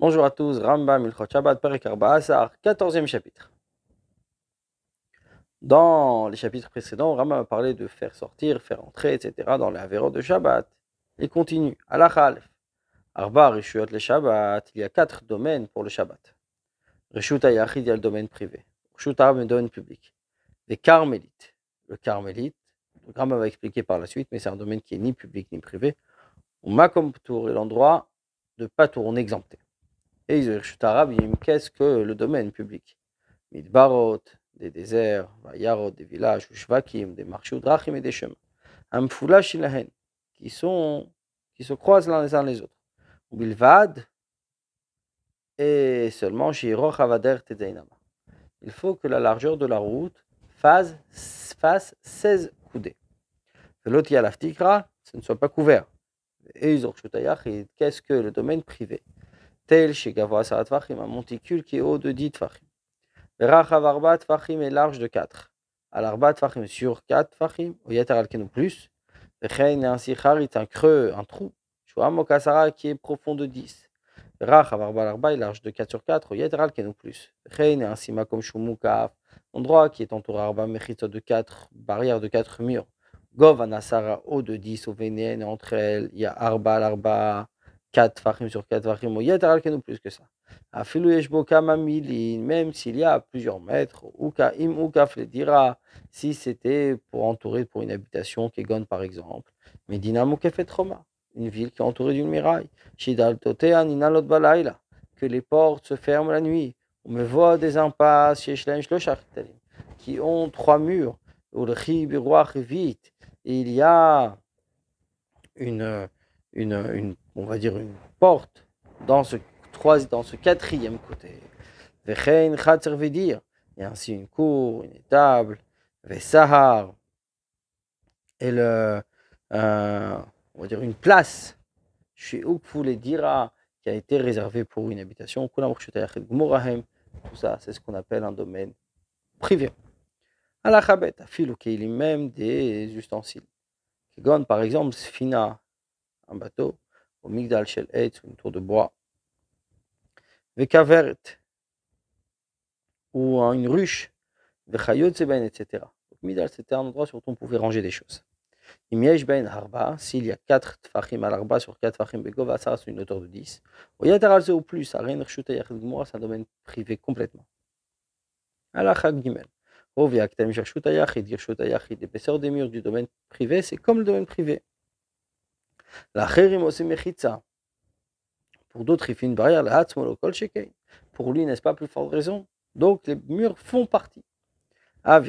Bonjour à tous, Rambam Milchot Shabbat, Perek 14e chapitre. Dans les chapitres précédents, Rambam a parlé de faire sortir, faire entrer, etc. dans les de Shabbat. Il continue, la Arba Rishuot le Shabbat, il y a quatre domaines pour le Shabbat. Rishut il y a le domaine privé. Rishut le domaine public. Les Carmélites. Le Carmélite, Rambam va expliquer par la suite, mais c'est un domaine qui est ni public ni privé. On comme Tour et l'endroit de pas tourner exempté. Et Yirshut Arav qu'est-ce que le domaine public Midbarot, des déserts, des villages, des marchés Udrachim et des chemins. Un Shilahen, qui, sont, qui se croisent l'un les uns les autres. Bilvad, et seulement Shiro Chavader Tedainama. Il faut que la largeur de la route fasse, fasse 16 coudées. L'autre ftikra, ce ne soit pas couvert. Et Yirshut qu'est-ce que le domaine privé tel chez Gavoa un monticule qui est haut de 10 Tvachim. Rachav Arba Tvachim est large de 4. Al Arba Tvachim sur 4 Tvachim, Oyatar Alkeno plus. est ainsi est un creux, un trou. Mokasara qui est profond de 10. Rachav Arba Arba est large de 4 sur 4, Oyatar Alkeno plus. Rechain ainsi Makom Shumukaf, endroit qui est entouré d'Arba Mechito de 4 barrières, de 4 murs. Gov Anasara haut de 10 au Vénène, entre elles, il y a Arba Arba. 4 fachim sur 4 fachim, ou Yataral Kenu plus que ça. boka ma milin, même s'il y a plusieurs mètres, ou Kaim ou si c'était pour entourer pour une habitation, Kegon par exemple, Medina Mukefet Roma, une ville qui est entourée d'une miraille, Shidal Totea Balaila, que les portes se ferment la nuit, on me voit des impasses, Yeshlen qui ont trois murs, ou le roi vite, il y a une, une, une on va dire une porte dans ce, trois, dans ce quatrième côté. Vechein Khatser il y a ainsi une cour, une étable, Vesahar, et le, euh, on va dire une place chez les Dira qui a été réservée pour une habitation. Tout ça, c'est ce qu'on appelle un domaine privé. Alachabet, fil même des ustensiles. Kegon, par exemple, Sfina, un bateau au Migdal Shel Eitz, une tour de bois. Vekavert, ou une ruche, Vechayot Seben, etc. Donc Migdal, c'était un endroit sur lequel on pouvait ranger des choses. Imiesh Ben Harba, s'il y a 4 Tfachim al Harba sur 4 Tfachim Begova, ça c'est une hauteur de 10. Ou Yatar au plus, à Reiner yachid Yachidmoa, c'est un domaine privé complètement. Alachak Gimel. Oviak, Tamishak Shuta Yachid, Yachid, l'épaisseur des murs du domaine privé, c'est comme le domaine privé. La Pour d'autres, il fait une barrière, la Pour lui, n'est-ce pas plus de raison Donc les murs font partie. Ah,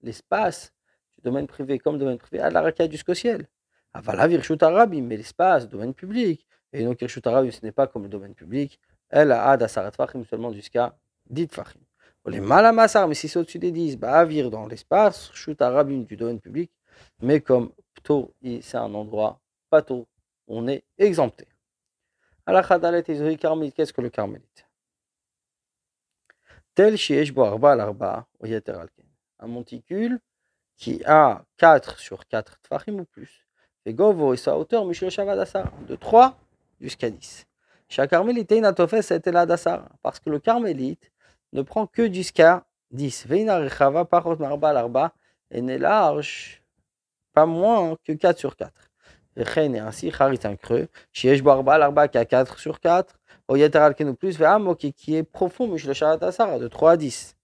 l'espace du domaine privé comme domaine privé, à la jusqu'au ciel. Avala ah, virshut arabim, mais l'espace, domaine public. Et donc kirshut arabim, ce n'est pas comme le domaine public. Elle a ad fachim seulement jusqu'à dit fachim. Les malamasar mais si c'est au-dessus des 10, bah avir dans l'espace, shut arabim du domaine public, mais comme Tour, c'est un endroit, pas tôt on est exempté. Alors, qu'est-ce que le carmélite Tel un monticule qui a 4 sur 4 tfarim ou plus. Et Govo et sa hauteur, Michel Shavadassar, de 3 jusqu'à 10. Chaque Inatofes, et là d'assar, parce que le carmélite ne prend que jusqu'à 10. Veina rechava parot marba larba, et n'est large pas moins que 4 sur 4. Et ainsi, Charit un creux, Shiesh Barbal Arba qui a 4 sur 4, Oyetar Alkenu plus, Ve'am, qui est profond, Michel Sharat Asara, de 3 à 10.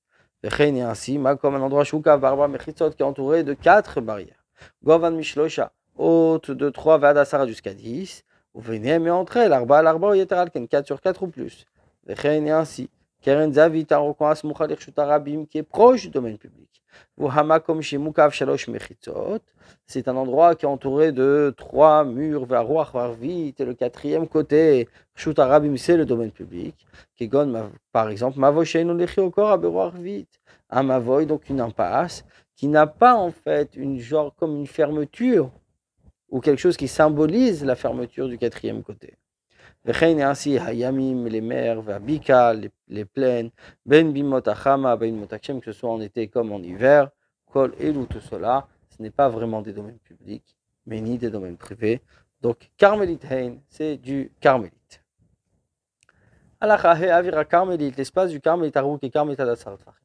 Et ainsi, ma comme un endroit Shuka Barba Mechitzot qui est entouré de 4 barrières. Govan Mishlocha, haute de 3 Ve'ad Asara jusqu'à 10. Ou venez, et entrée, l'Arba, l'Arba, Oyetar Alken, 4 sur 4 ou plus. Et ainsi qui est proche du domaine public. C'est un endroit qui est entouré de trois murs, et le quatrième côté, c'est le domaine public. Qui Par exemple, un mavoy, donc une impasse, qui n'a pas en fait une genre comme une fermeture ou quelque chose qui symbolise la fermeture du quatrième côté. וכן ainsi Hayamim les mers, והבקעה, les plaines, ben bimotachama, ben motakchem que ce soit en été comme en hiver, kol et tout cela, ce n'est pas vraiment des domaines publics, mais ni des domaines privés. Donc, Carmelite Hein, c'est du Carmelit. Alachahe avira Carmélite, l'espace du Carmélite Arouk et Carmélite Adasarat Fahim.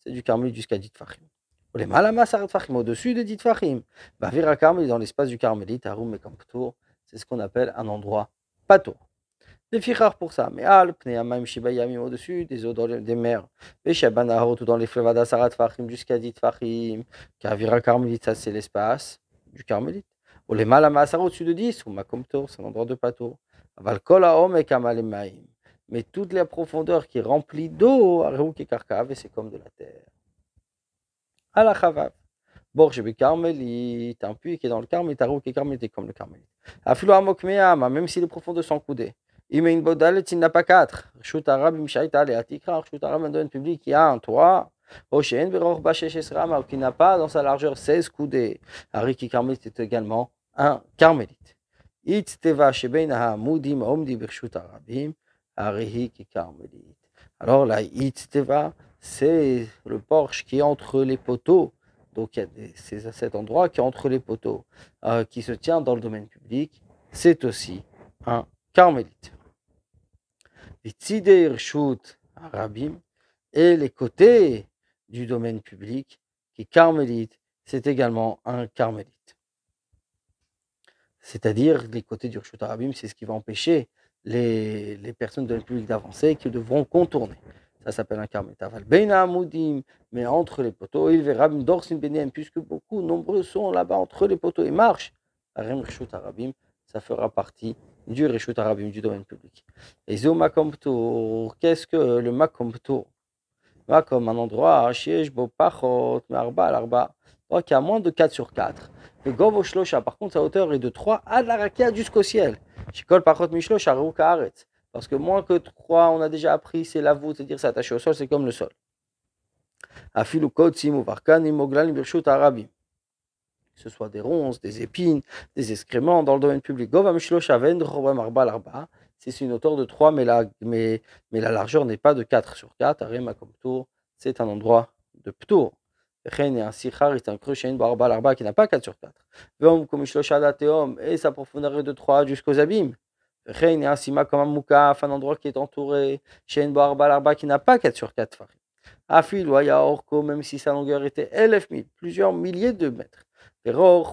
C'est du Carmélite jusqu'à Dit Fahim. Les Malamasarat Fahim, au-dessus de Dit Fahim. Bavira est dans l'espace du Carmelit, Aroum et Kamptour, c'est ce qu'on appelle un endroit pas tout, Des fichar pour ça, mais al, pneamam, shibayamim au-dessus, des eaux dans les, des mers, veshabanahot ou dans les fleuves d'Asarat Fahim jusqu'à dit Fahim. kavira carmelite, ça c'est l'espace du carmelite. Ou les malamasa au-dessus de 10, ou makomtor, c'est l'endroit de pato. Valkola om et kamalemaim. Mais toute la profondeur qui est remplie d'eau, qui et karkav, c'est comme de la terre. À la chavav. Borge Carmel carmelite, un puits qui est dans le carmelite, qui et carmelite, comme le carmelite même s'il est profond de 100 coudées. Il met une bodalet, il n'a pas quatre. Rishut Arab, Mishaïta, ale, Atikra. Rishut Arab, un domaine public qui a un toit. Oshen, Beror, Bacheshesram, qui n'a pas dans sa largeur 16 coudées. Ariki Carmélite est également un Carmélite. It Teva, Shebeinaha, Moudim, Omdi, Birshut Arabim, ariki Carmélite. Alors là, It Teva, c'est le porche qui est entre les poteaux donc il y a c'est à cet endroit qui est entre les poteaux, euh, qui se tient dans le domaine public, c'est aussi un carmélite. et les côtés du domaine public, qui est carmélite, c'est également un carmélite. C'est-à-dire les côtés du Rishut Arabim, c'est ce qui va empêcher les, personnes de la public d'avancer et qui devront contourner ça s'appelle un Amoudim, mais entre les poteaux, il verra une benem, puisque beaucoup, nombreux sont là-bas entre les poteaux et marchent. Rem arabim, ça fera partie du reshut arabim, du domaine public. Et zo makomtour, qu'est-ce que le makomtour comme un endroit, shiej un pachot, marba l'arba, qui a moins de 4 sur 4. Le govoshlocha, par contre, sa hauteur est de 3 à la rakia jusqu'au ciel. Shikol pachot mishlocha, aretz. Parce que moins que 3, on a déjà appris, c'est la voûte, c'est-à-dire c'est attaché au sol, c'est comme le sol. Que ce soit des ronces, des épines, des excréments dans le domaine public. C'est une hauteur de 3, mais la, mais, mais la largeur n'est pas de 4 sur 4. C'est un endroit de ptour. Ren un sikhar est un crochet, une barba larba qui n'a pas 4 sur 4. Et sa profondeur est de 3 jusqu'aux abîmes. Asima comme un moukaf, un endroit qui est entouré, Shein arba, Larba qui n'a pas 4 sur 4 farim. Afil Waya Orko, même si sa longueur était 000, plusieurs milliers de mètres.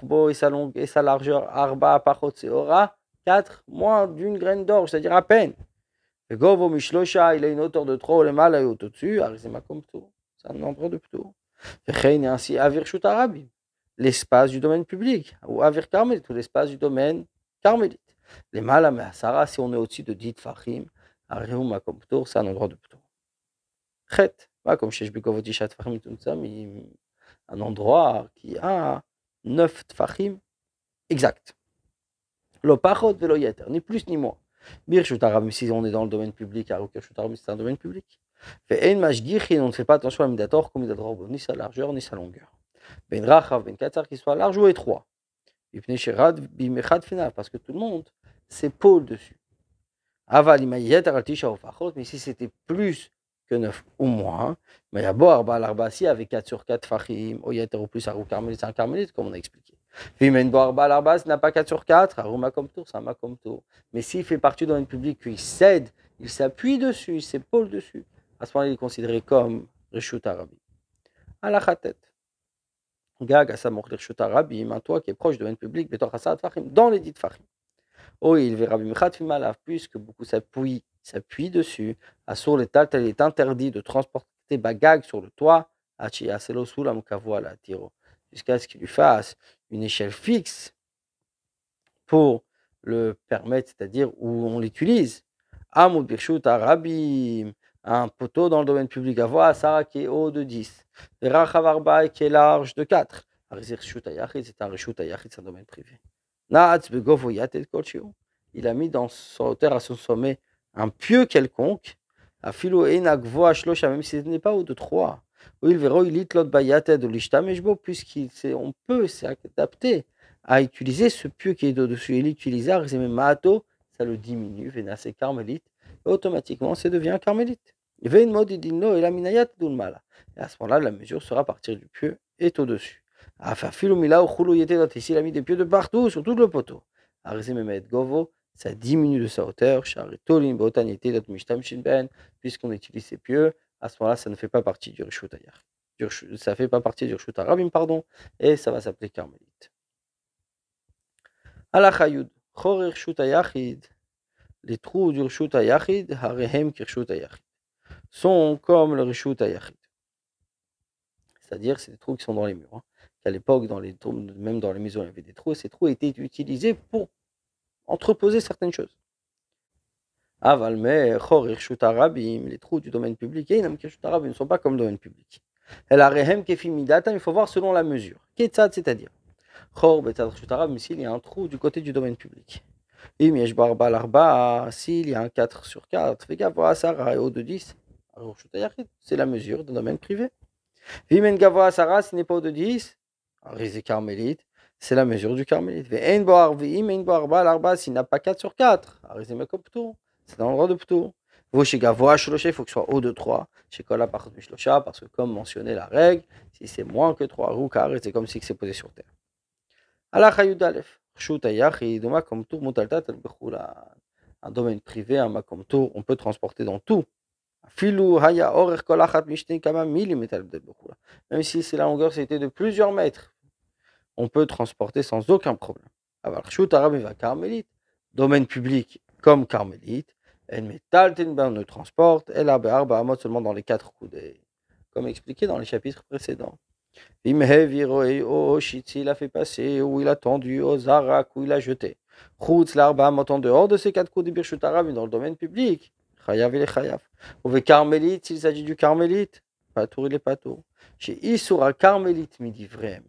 bo et sa longueur et sa largeur Arba aura 4 moins d'une graine d'or, c'est-à-dire à peine. Govo michlocha, il a une hauteur de 3 le mal est au-dessus, Arizema comme tout. C'est un nombre de pto. Reine ainsi Avirshut Arabi, l'espace du domaine public, ou Avir karmel tout l'espace du domaine karmel. Les malam et si on est au-dessus de 10 à Arihu Makom Ptour, c'est un endroit de Ptour. Chet, comme chez Shbikovotich Tfachim Tumsam, un endroit qui a 9 Tfachim exact. Lo Pachot Velo Yeter, ni plus ni moins. Birchut si on est dans le domaine public, Arukashut Arab, c'est un domaine public. Fait En Mashgichin, on ne fait pas attention à Midator comme Midator, ni sa largeur, ni sa longueur. Ben Rachav, Ben Katsar, qu'il soit large ou étroit. Parce que tout le monde ses pôles dessus. Mais si c'était plus que 9 ou moins, mais d'abord, l'arbaci avait 4 sur 4 fachim, au plus arou carmélite, un carmélite, comme on a expliqué. l'arbas n'a pas 4 sur 4, aruma comme tour, ça m'a comme tour. Mais s'il fait partie d'un public, il cède, il s'appuie dessus, il s'épaule dessus, à ce moment-là, il est considéré comme Rishut Arabi. À la khatet. Gag, à sa Rishut Arabi, un toit qui est proche de un public, dans les dites fachim. Oh, il verra plus que beaucoup s'appuient s'appuie dessus. le les il est interdit de transporter bagages sur le toit, jusqu'à ce qu'il lui fasse une échelle fixe pour le permettre, c'est-à-dire où on l'utilise. Birshut Arabim, ah, un poteau dans le domaine public à voix, Sarah qui est haut de 10, Rachavarba qui est large de 4. C'est un Rishut c'est un domaine privé. Ah, Il a mis dans sa terre à son sommet, un pieu quelconque, a filo même si ce n'est pas au-dessus de trois. on peut s'adapter à utiliser ce pieu qui est au-dessus. Il utilise mato, ça le diminue, vena c'est carmélite, et automatiquement, ça devient carmélite. et la minayat à ce moment-là, la mesure sera à partir du pieu et au-dessus. Ici, il a mis des pieux de partout, sur tout le poteau. Govo, ça diminue de sa hauteur. Puisqu'on utilise ces pieux, à ce moment-là, ça ne fait pas partie du Rishut Ça fait pas partie du Rishut Arabim, pardon, et ça va s'appeler Al Alachayud, les trous du Rishut Ayachid, Harehem Kirshut Ayachid, sont comme le Rishut Ayachid. C'est-à-dire, c'est des trous qui sont dans les murs. Hein. À l'époque, dans les tombes, même dans les maisons, il y avait des trous, et ces trous étaient utilisés pour entreposer certaines choses. les trous du domaine public, et ne sont pas comme domaine public. El Arehem, il faut voir selon la mesure. Ketzad, c'est-à-dire. chor Betad, s'il y a un trou du côté du domaine public. s'il y a un 4 sur 4, de 10, c'est la mesure d'un domaine privé. Vimen, ce n'est pas au de 10, Rizé Carmélite, c'est la mesure du Carmélite. S'il n'a pas 4 sur 4, c'est dans le droit de Pto. il faut que ce soit haut de 3. par parce que comme mentionné la règle, si c'est moins que 3 Roukar, c'est comme si c'est posé sur terre. un domaine privé, on peut transporter dans tout. Même si c'est la longueur, c'était de plusieurs mètres on peut transporter sans aucun problème. Alors, Carmélite, domaine public comme Carmélite, elle métal, ben, ne transporte, elle a amot seulement dans les quatre coudées, comme expliqué dans les chapitres précédents. Il a fait passer, ou il a tendu, aux zarak, ou il a jeté. l'arba amot en dehors de ces quatre coudées, de mais dans le domaine public. Chayav et Chayav. Ou Carmélite, s'il s'agit du Carmélite, Patour, il est Patour. Chez Isura Carmélite, midi vrai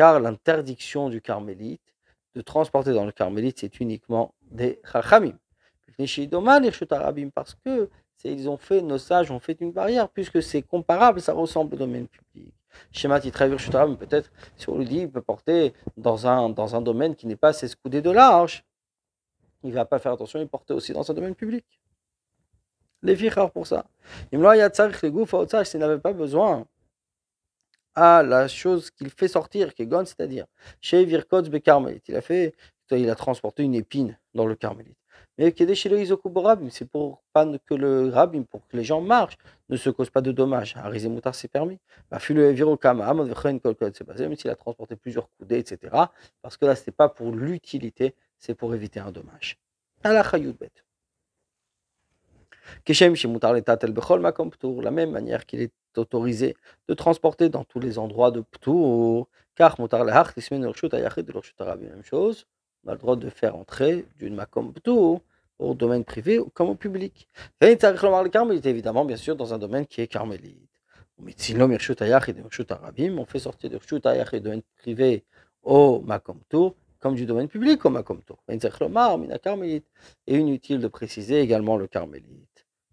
car l'interdiction du carmélite de transporter dans le carmélite, c'est uniquement des chachamim. Parce que ils ont fait, nos sages ont fait une barrière, puisque c'est comparable, ça ressemble au domaine public. Schéma très peut-être, si on lui dit, il peut porter dans un, dans un domaine qui n'est pas ses scoudés de large. Il ne va pas faire attention, il porte aussi dans un domaine public. Les vieillards pour ça. n'avait pas besoin à la chose qu'il fait sortir, gone, c'est-à-dire chez Virkotz Il a fait, il a transporté une épine dans le Carmélite. Mais chez le c'est pour pas que le Rabim, pour que les gens marchent, ne se causent pas de dommages. Arizé Moutar c'est permis. Bah, le c'est a transporté plusieurs coudées, etc. Parce que là, ce n'est pas pour l'utilité, c'est pour éviter un dommage. la la Bechol la même manière qu'il est autorisé de transporter dans tous les endroits de Ptour, car Mutar Urshut Ayachid Arabi, même chose, on a le droit de faire entrer d'une Makom Ptour au domaine privé ou comme au public. Et il est évidemment, bien sûr, dans un domaine qui est carmélite. On fait sortir de Shutayach et domaine privé au Makom comme du domaine public au Makom il Et inutile de préciser également le carmélite.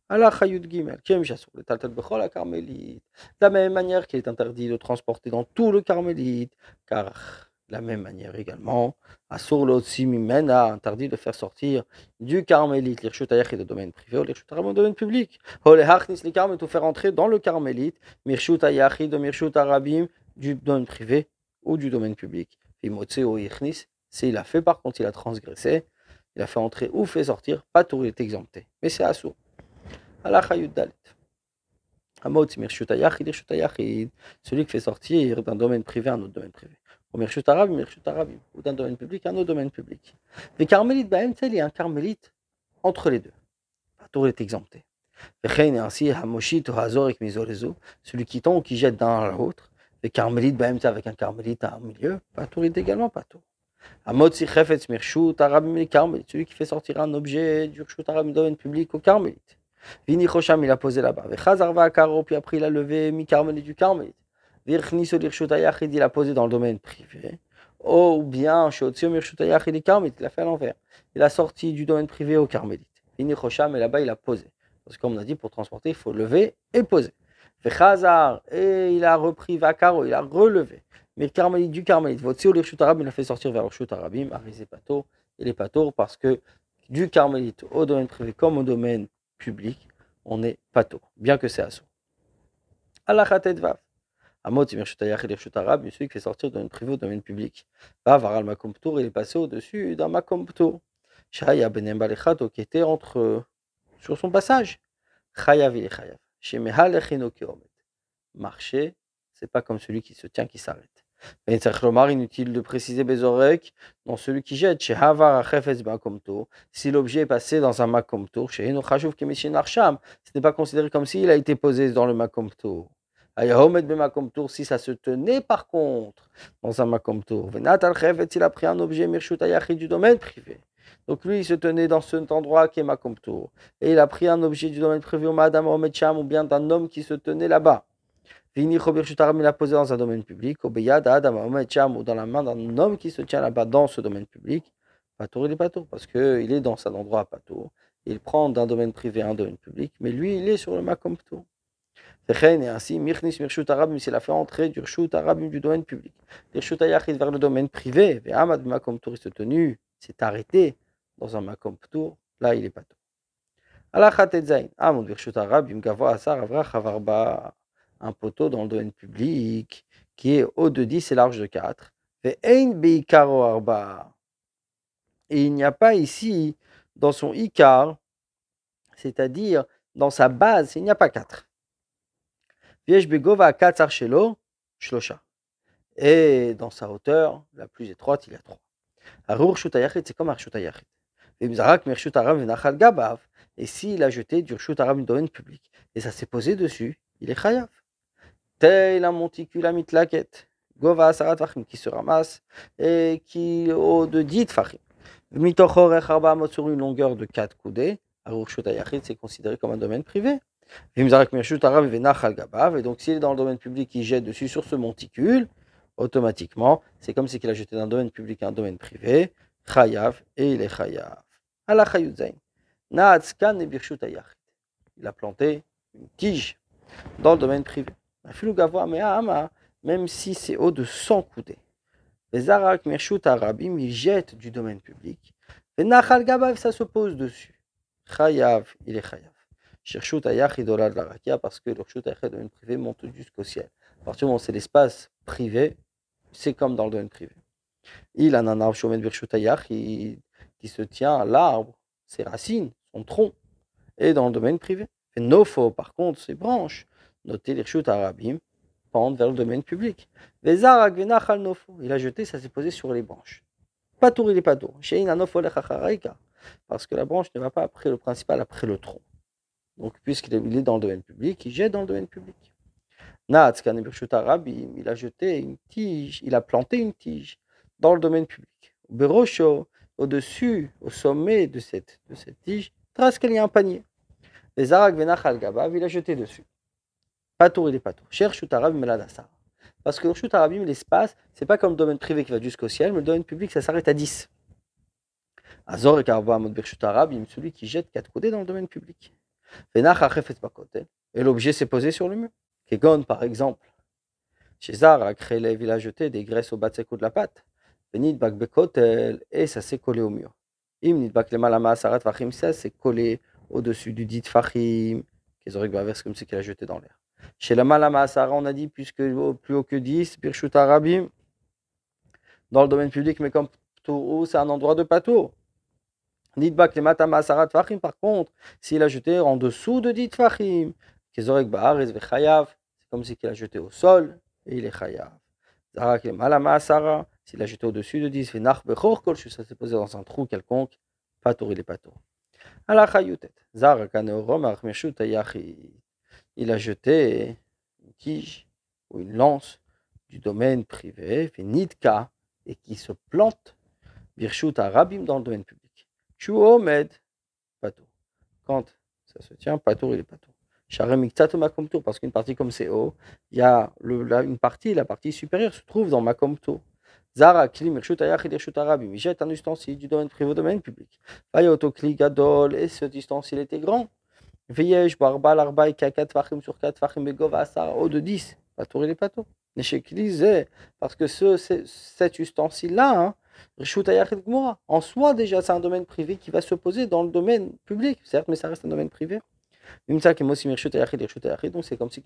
Allah Gimel, qui de la même manière qu'il est interdit de transporter dans tout le Carmélite, car de la même manière également, Asur Lotzimimen a interdit de faire sortir du Carmélite, l'Irchutayach est de domaine privé, ou est de domaine public. Olehachnis les Carmes tout faire entrer dans le Carmélite, Mirchutayach de rabim du domaine privé ou du domaine public. ou Irchnis, s'il a fait par contre, il a transgressé, il a fait entrer ou fait sortir, pas tout est exempté. Mais c'est Assur. Celui qui fait sortir d'un domaine privé un autre domaine privé. Ou Mirchut Arabi, Mirchut Arabi. Ou d'un domaine public un autre domaine public. Les carmélites, il y a un carmélite entre les deux. Tout est exempté. ainsi, celui qui tombe ou qui jette d'un à l'autre. Les carmélites, bah, avec un carmélite à un milieu. Tout est également pas tout. Celui qui fait sortir un objet du Rchut Arabi domaine public au carmélite. Vini khosham il a posé là-bas. Vechazarva Karo, puis après il a levé mi-carmelite du carmelite. Virchniso Lirshutayachid, il a posé dans le domaine privé. Oh, ou bien Shotsio Mirshutayachid carmelite, il a fait l'envers. Il a sorti du domaine privé au carmelite. Vini khosham et là-bas il a posé. Parce que comme on a dit, pour transporter, il faut lever et poser. Vechazar, et il a repris Vakaro, il a relevé. Mais carmelite du carmelite, Votsio Lirshutayachid, il a fait sortir vers arizé Arizepato et les Pato, parce que du karmelit au domaine privé comme au domaine public, on n'est pas tôt, bien que c'est à assaut. Allah Vav. Amot, arabe, celui qui fait sortir d'un privé au domaine public. voir Aral Makomptour, il est passé au-dessus d'un Chaya Shaya Ben qui était entre, sur son passage. Chayav il Chayav. Marcher, c'est pas comme celui qui se tient, qui s'arrête. Il pas inutile de préciser Bezorek, dans celui qui jette, chez Havar si l'objet est passé dans un Makomto, chez ce n'est pas considéré comme s'il a été posé dans le Makomto. Ben si ça se tenait par contre dans un Makomto. Venat il a pris un objet Mirshut du domaine privé. Donc lui, il se tenait dans cet endroit qui est makomtour Et il a pris un objet du domaine privé au Madame Cham ou bien d'un homme qui se tenait là-bas il a posé dans un domaine public, Obeyad, Adam, ou dans la main d'un homme qui se tient là-bas dans ce domaine public, Patour, il pas Patour, parce qu'il est dans cet endroit à Patour. Il prend d'un domaine privé un domaine public, mais lui, il est sur le Makom Et ainsi, Mirnis Mirshut Arab, mais il a fait entrer du Rshut Arab du domaine public. Mirshut Ayachid vers le domaine privé, et Ahmad Makom est il tenu, s'est arrêté dans un Makom là, il est Patour. Allah Zain, Ahmad Mirshut Arab, Yumgavo Asar, Avra, Chavarba un poteau dans le domaine public qui est haut de 10 et large de 4. Et il n'y a pas ici, dans son icar, c'est-à-dire dans sa base, il n'y a pas 4. Et dans sa hauteur la plus étroite, il y a 3. c'est comme Et s'il a jeté du Rshutaram dans le domaine public, et ça s'est posé dessus, il est chayav tel un monticule à mitlaket, gova sarat fachim, qui se ramasse et qui au de dit fachim. et arbamot sur une longueur de 4 coudées, Aruchshut ayachit c'est considéré comme un domaine privé. Vimzarak Meshut Arab Venachal Gabav, et donc s'il est dans le domaine public, il jette dessus sur ce monticule, automatiquement, c'est comme s'il a jeté d'un domaine public un domaine privé, Chayav, et il est Chayav. Allah Chayudzain. Naatzkan et Birshut ayachit. Il a planté une tige dans le domaine privé même si c'est haut de 100 coudées. Les arak mershut arabie ils jettent du domaine public. et nachal gabav, ça se pose dessus. Chayav, il est chayav. Chershut ayach la l'arakia, parce que le chut de domaine privé monte jusqu'au ciel. À partir c'est l'espace privé, c'est comme dans le domaine privé. Il a un arbre shomen birshut qui se tient à l'arbre, ses racines, son tronc, et dans le domaine privé. Et nofo, par contre, ses branches. Notez les chutes arabim pendent vers le domaine public. Il a jeté, ça s'est posé sur les branches. tour, il est patour. Parce que la branche ne va pas après le principal, après le tronc. Donc, puisqu'il est dans le domaine public, il jette dans le domaine public. il a jeté une tige, il a planté une tige dans le domaine public. au-dessus, au sommet de cette, de cette tige, trace qu'il y a un panier. Les il a jeté dessus. Pas Patour, il est patour. Cherche Arabim Meladassar. Parce que chute arabe l'espace, c'est pas comme le domaine privé qui va jusqu'au ciel, mais le domaine public, ça s'arrête à 10. Azor et arabe, il est celui qui jette quatre côtés dans le domaine public. Et l'objet s'est posé sur le mur. Kegon, par exemple. César a créé les villes à jeter des graisses au bas de de la bakbekotel. » Et ça s'est collé au mur. Ça s'est collé au-dessus du dit Fahim. Kézorek Bavers, comme c'est qu'il a jeté dans l'air. Chez la Malama on a dit puisque plus haut que 10, Birshut Arabim, dans le domaine public, mais comme haut, c'est un endroit de patour. Nidbak le Matama de Tfachim, par contre, s'il a jeté en dessous de dit Tfachim, Kezorek ve Vechayav, c'est comme s'il a jeté au sol, et il est Chayav. Zarak le Malama Asara, s'il a jeté au-dessus de 10, Venach Bechor Kolchus, ça s'est posé dans un trou quelconque, patour, il est patour. Alachayutet, Zarak Aneorom Armeshut Ayachit il a jeté une tige ou une lance du domaine privé, fait et qui se plante, birshut arabim, dans le domaine public. Tu omed, pato. Quand ça se tient, pato, il est pato. ma makomto, parce qu'une partie comme c'est haut, il y a une partie, la partie supérieure se trouve dans ma makomto. Zara, kli, mirshut yachid et arabim. Il jette un ustensile du domaine privé au domaine public. Vaya gadol, et ce ustensile était grand. Veyesh, Barbal, Arbaï, Kaka, Tfachim sur 4, Tfachim, Begov, Asar, haut de 10. Pas tourner les plateaux. Eh. Parce que ce, cet ustensile-là, hein, en soi déjà, c'est un domaine privé qui va se poser dans le domaine public, certes, mais ça reste un domaine privé. Donc c'est comme si il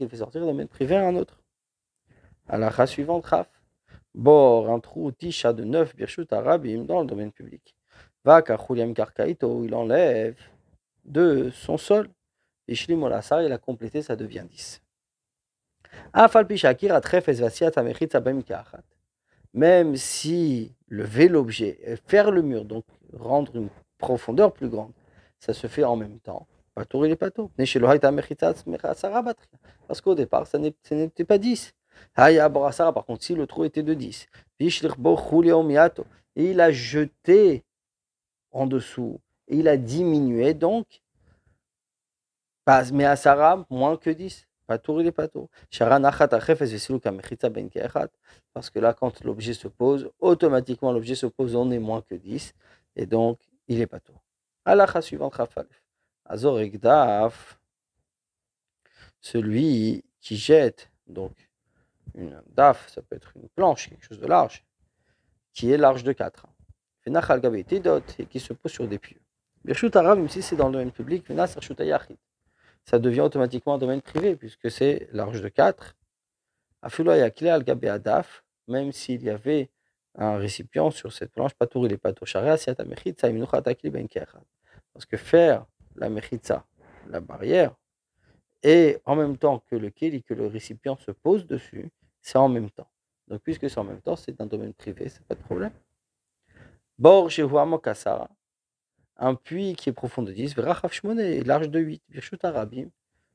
fait sortir le domaine privé à un autre. À la race suivante, Raf. Bor, un trou, à de 9, birshut arabim, dans le domaine public. Va, karkaito, il enlève de son sol et il a complété, ça devient 10. Même si lever l'objet, et euh, faire le mur, donc rendre une profondeur plus grande, ça se fait en même temps. Parce qu'au départ, ça n'était pas 10. Par contre, si le trou était de 10, il a jeté en dessous, et il a diminué donc bah, mais à Sarah, moins que 10. tour, il est Parce que là, quand l'objet se pose, automatiquement l'objet se pose, on est moins que 10. Et donc, il est patour. Alacha suivant Khafalef. Azor celui qui jette, donc, une daf, ça peut être une planche, quelque chose de large, qui est large de 4. Et qui se pose sur des pieux. Birchut aram même si c'est dans le domaine public, ça devient automatiquement un domaine privé, puisque c'est l'arche de 4. Adaf, même s'il y avait un récipient sur cette planche, Patour il est Patour Parce que faire la Mechitsa, la barrière, et en même temps que le Keli, que le récipient se pose dessus, c'est en même temps. Donc puisque c'est en même temps, c'est un domaine privé, c'est pas de problème. Bor Jehuamo kasara » un puits qui est profond de 10, large de 8,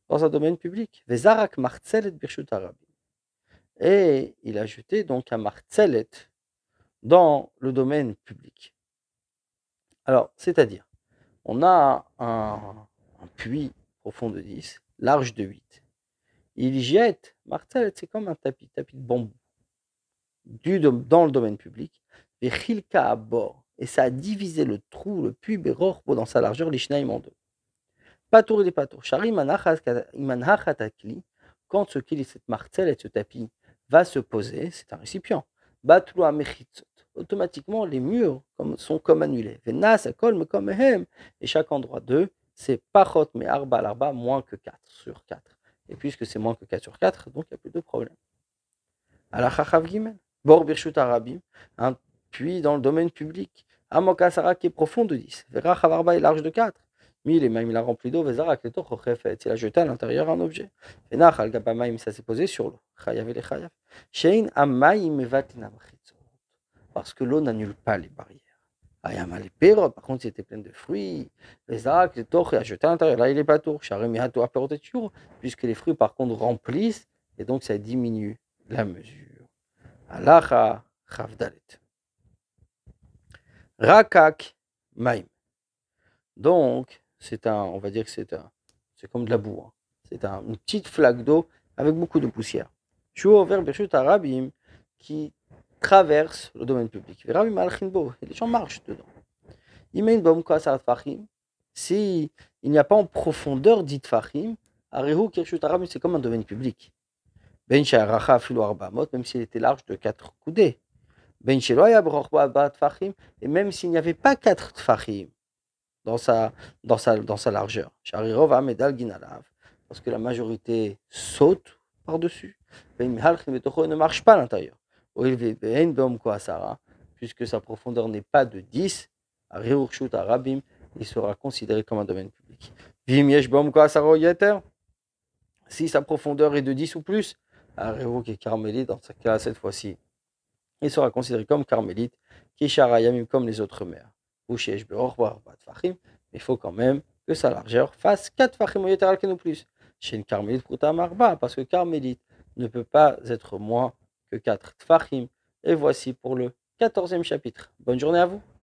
dans un domaine public. Vezarak Et il a jeté donc un Martzelet dans le domaine public. Alors, c'est-à-dire, on a un, puits profond de 10, large de 8. Il jette, martel, c'est comme un tapis, tapis de bambou, du, dans le domaine public, et à bord et ça a divisé le trou, le puits rorpo dans sa largeur, l'Ishnaïm en deux. Patour des patour. Shari manachatakli, quand ce qu'il cette martelle et ce tapis va se poser, c'est un récipient. Batloa mechitzot. Automatiquement, les murs sont comme annulés. Venas, colme comme hem. Et chaque endroit d'eux, c'est parot mais arba, l'arba, moins que 4 sur 4. Et puisque c'est moins que 4 sur 4, donc il n'y a plus de problème. Bor birshut arabim. Puis dans le domaine public, Amokasara qui est profond de 10, Vera Chavarba est large de 4. Mille et même il a rempli d'eau, Vezara Kleto il a jeté à l'intérieur un objet. Venach al ça s'est posé sur l'eau. Chayav et Chayav. Shein amaim vatinam Parce que l'eau n'annule pas les barrières. Ayama les perres, par contre, c'était plein de fruits. Vezara Kleto a jeté à l'intérieur. Là, il est pas tour. Sharemihato toujours. Puisque les fruits, par contre, remplissent et donc ça diminue la mesure. Alara Chavdalet. Rakak Maim. Donc, c'est un, on va dire que c'est un, c'est comme de la boue. Hein. C'est un, une petite flaque d'eau avec beaucoup de poussière. Chou vers Bershut Arabim qui traverse le domaine public. les gens marchent dedans. Si il n'y a pas en profondeur dit Fahim, c'est comme un domaine public. Ben même s'il était large de quatre coudées. Ben et même s'il n'y avait pas quatre tfachim dans sa, dans sa, dans sa largeur. Parce que la majorité saute par-dessus. Ben ne marche pas à l'intérieur. Hein, puisque sa profondeur n'est pas de 10, Arabim, il sera considéré comme un domaine public. Si sa profondeur est de 10 ou plus, il qui est dans sa cas cette fois-ci il sera considéré comme carmélite, kisharayamim comme les autres mères. Il faut quand même que sa largeur fasse 4 fachim ou nous plus. Chez une carmélite marba, parce que carmélite ne peut pas être moins que 4 Fachim. Et voici pour le 14e chapitre. Bonne journée à vous.